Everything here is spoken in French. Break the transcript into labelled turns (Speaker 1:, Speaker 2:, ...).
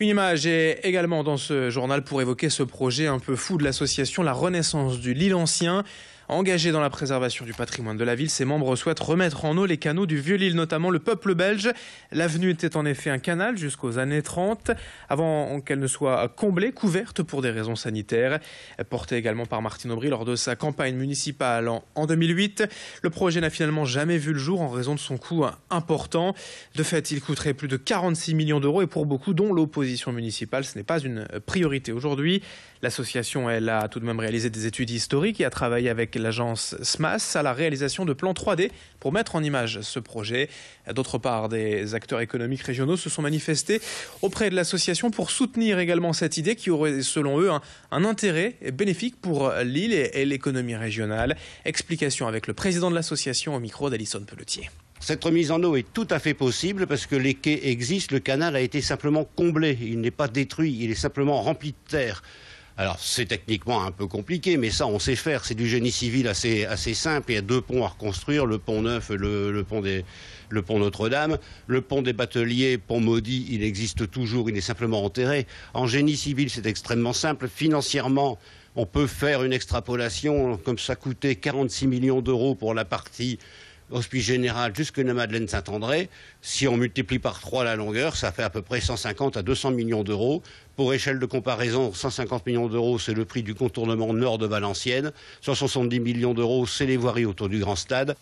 Speaker 1: Une image est également dans ce journal pour évoquer ce projet un peu fou de l'association La Renaissance du Lille Ancien. Engagés dans la préservation du patrimoine de la ville, ses membres souhaitent remettre en eau les canaux du Vieux-Lille, notamment le peuple belge. L'avenue était en effet un canal jusqu'aux années 30, avant qu'elle ne soit comblée, couverte pour des raisons sanitaires. Portée également par Martine Aubry lors de sa campagne municipale en 2008, le projet n'a finalement jamais vu le jour en raison de son coût important. De fait, il coûterait plus de 46 millions d'euros et pour beaucoup, dont l'opposition municipale, ce n'est pas une priorité aujourd'hui. L'association, elle a tout de même réalisé des études historiques et a travaillé avec l'agence SMAS, à la réalisation de plans 3D pour mettre en image ce projet. D'autre part, des acteurs économiques régionaux se sont manifestés auprès de l'association pour soutenir également cette idée qui aurait, selon eux, un, intérêt bénéfique pour l'île et, et l'économie régionale. Explication avec le président de l'association au micro d'Alison Pelletier.
Speaker 2: Cette remise en eau est tout à fait possible parce que les quais existent, le canal a été simplement comblé, il n'est pas détruit, il est simplement rempli de terre. Alors c'est techniquement un peu compliqué, mais ça on sait faire. C'est du génie civil assez, assez simple. Il y a deux ponts à reconstruire, le pont Neuf, le, le pont le pont Notre-Dame, le pont des Bateliers, pont maudit. Il existe toujours, il est simplement enterré. En génie civil, c'est extrêmement simple. Financièrement, on peut faire une extrapolation, comme ça coûtait 46 millions d'euros pour la partie Hospice général jusque la Madeleine-Saint-André, si on multiplie par trois la longueur, ça fait à peu près 150 à 200 millions d'euros. Pour échelle de comparaison, 150 millions d'euros, c'est le prix du contournement nord de Valenciennes. 170 millions d'euros, c'est les voiries autour du Grand Stade.